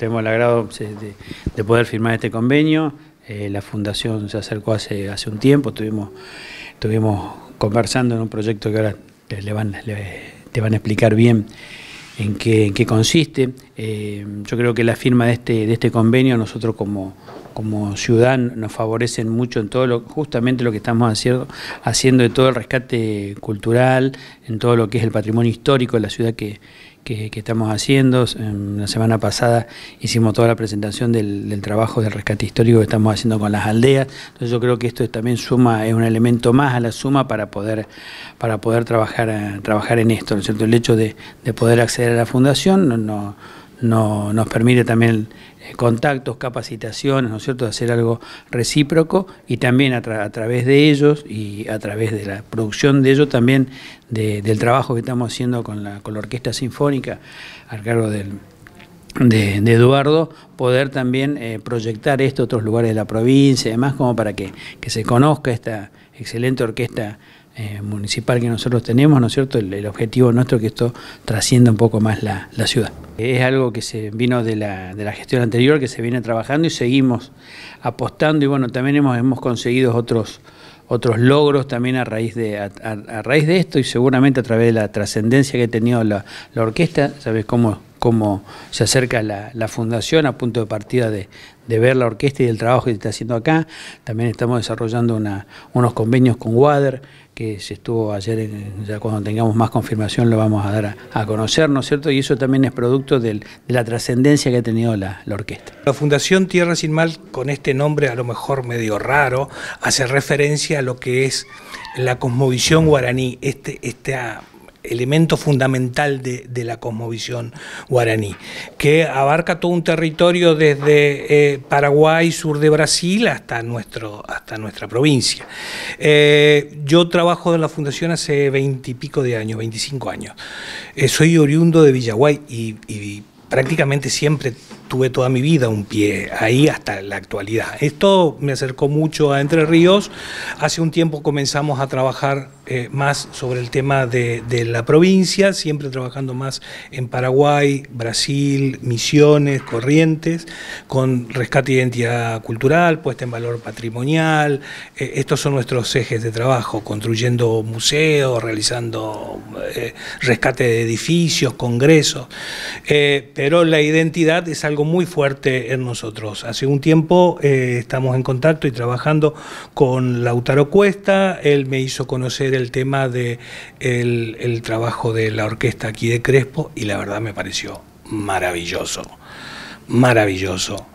Tenemos el agrado de, poder firmar este convenio. Eh, la fundación se acercó hace, hace un tiempo, estuvimos, conversando en un proyecto que ahora le van, te van a explicar bien en qué, qué consiste. Eh, yo creo que la firma de este, de este convenio nosotros como, como ciudad nos favorecen mucho en todo lo, justamente lo que estamos haciendo, haciendo de todo el rescate cultural, en todo lo que es el patrimonio histórico de la ciudad que, que, estamos haciendo. Em, la semana pasada hicimos toda la presentación del, trabajo del rescate histórico que estamos haciendo con las aldeas. Entonces yo creo que esto también suma, es un elemento más a la suma para poder, para poder trabajar, eh, trabajar en esto. ¿no es cierto? El hecho de, de poder acceder a la fundación no no, nos permite también eh, contactos, capacitaciones, ¿no es cierto?, hacer algo recíproco y también a, través de ellos y a través de la producción de ellos también del trabajo que estamos haciendo con la, con la Orquesta Sinfónica al cargo de, Eduardo, poder también eh, proyectar esto a otros lugares de la provincia y demás, como para que, que se conozca esta excelente orquesta eh, municipal que nosotros tenemos, ¿no es cierto? El, objetivo nuestro es que esto trascienda un poco más la, ciudad. Es algo que se vino de la, de la, gestión anterior, que se viene trabajando y seguimos apostando y bueno, también hemos, hemos conseguido otros otros logros también a raíz de a, raíz de esto y seguramente a través de la trascendencia que ha tenido la, la orquesta, sabes cómo cómo se acerca la, fundación a punto de partida de, ver la orquesta y el trabajo que se está haciendo acá. También estamos desarrollando unos convenios con WADER, que se estuvo ayer, ya cuando tengamos más confirmación lo vamos a dar a, conocer, ¿no es cierto? Y eso también es producto de la trascendencia que ha tenido la, orquesta. La Fundación Tierra Sin Mal, con este nombre a lo mejor medio raro, hace referencia a lo que es la cosmovisión guaraní, este, esta elemento fundamental de, la cosmovisión guaraní, que abarca todo un territorio desde eh, Paraguay, sur de Brasil, hasta, nuestro, hasta nuestra provincia. Eh, yo trabajo en la fundación hace veintipico de años, 25 años. Eh, soy oriundo de Villaguay y, y prácticamente siempre tuve toda mi vida un pie ahí hasta la actualidad. Esto me acercó mucho a Entre Ríos. Hace un tiempo comenzamos a trabajar eh, más sobre el tema de, la provincia, siempre trabajando más en Paraguay, Brasil, Misiones, Corrientes, con rescate de identidad cultural, puesta en valor patrimonial. Eh, estos son nuestros ejes de trabajo, construyendo museos, realizando eh, rescate de edificios, congresos. pero la identidad es algo muy fuerte en nosotros. Hace un tiempo eh, estamos en contacto y trabajando con Lautaro Cuesta, él me hizo conocer el tema del de el, el trabajo de la orquesta aquí de Crespo y la verdad me pareció maravilloso, maravilloso.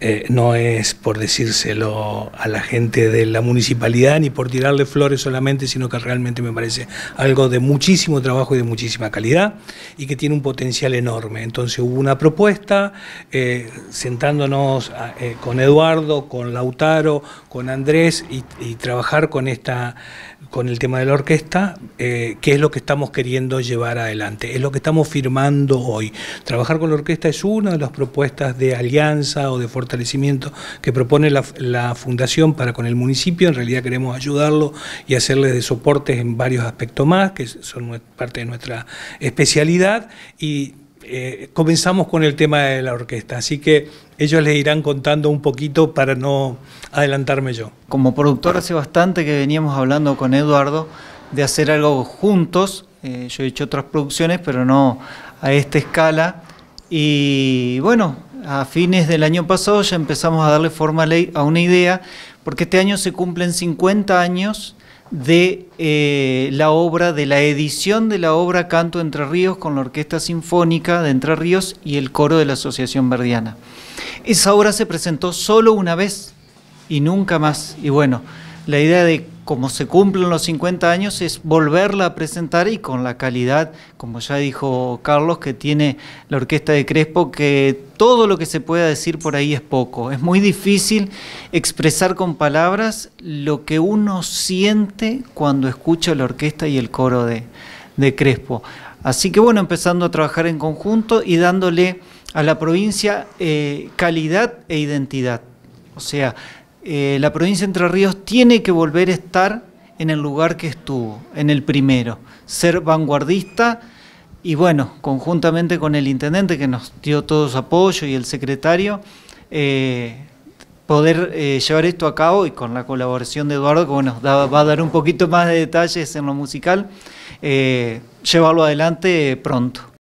Eh, no es por decírselo a la gente de la municipalidad ni por tirarle flores solamente, sino que realmente me parece algo de muchísimo trabajo y de muchísima calidad y que tiene un potencial enorme. Entonces hubo una propuesta, eh, sentándonos eh, con Eduardo, con Lautaro, con Andrés y, trabajar con esta con el tema de la orquesta, que es lo que estamos queriendo llevar adelante, es lo que estamos firmando hoy. Trabajar con la orquesta es una de las propuestas de alianza o de fortaleza que propone la, Fundación para con el municipio. En realidad queremos ayudarlo y hacerle de soportes en varios aspectos más, que son parte de nuestra especialidad. Y eh, comenzamos con el tema de la orquesta, así que ellos les irán contando un poquito para no adelantarme yo. Como productor hace bastante que veníamos hablando con Eduardo de hacer algo juntos, eh, yo he hecho otras producciones, pero no a esta escala, y bueno, a fines del año pasado ya empezamos a darle forma a una idea, porque este año se cumplen 50 años de eh, la obra, de la edición de la obra Canto Entre Ríos con la Orquesta Sinfónica de Entre Ríos y el coro de la Asociación Verdiana. Esa obra se presentó solo una vez y nunca más. Y bueno, la idea de cómo se cumplen los 50 años es volverla a presentar y con la calidad, como ya dijo Carlos, que tiene la orquesta de Crespo, que todo lo que se pueda decir por ahí es poco. Es muy difícil expresar con palabras lo que uno siente cuando escucha la orquesta y el coro de, de Crespo. Así que bueno, empezando a trabajar en conjunto y dándole a la provincia eh, calidad e identidad. O sea, eh, la provincia de Entre Ríos tiene que volver a estar en el lugar que estuvo, en el primero, ser vanguardista y bueno, conjuntamente con el intendente que nos dio todo su apoyo y el secretario, eh, poder eh, llevar esto a cabo y con la colaboración de Eduardo, que nos bueno, va a dar un poquito más de detalles en lo musical, llevarlo adelante pronto.